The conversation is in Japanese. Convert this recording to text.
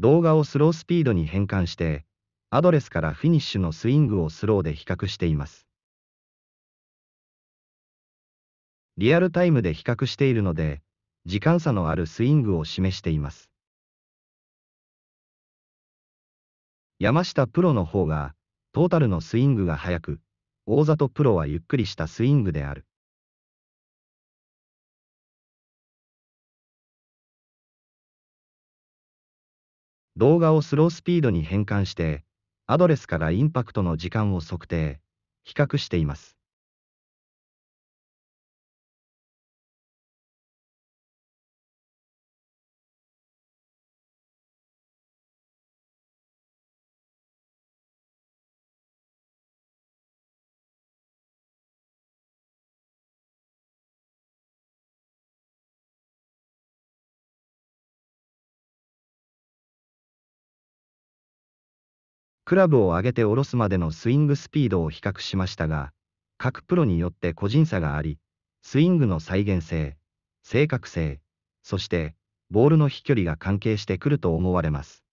動画をスロースピードに変換して、アドレスからフィニッシュのスイングをスローで比較しています。リアルタイムで比較しているので、時間差のあるスイングを示しています。山下プロの方が、トータルのスイングが速く、大里プロはゆっくりしたスイングである。動画をスロースピードに変換して、アドレスからインパクトの時間を測定、比較しています。クラブを上げて下ろすまでのスイングスピードを比較しましたが、各プロによって個人差があり、スイングの再現性、正確性、そして、ボールの飛距離が関係してくると思われます。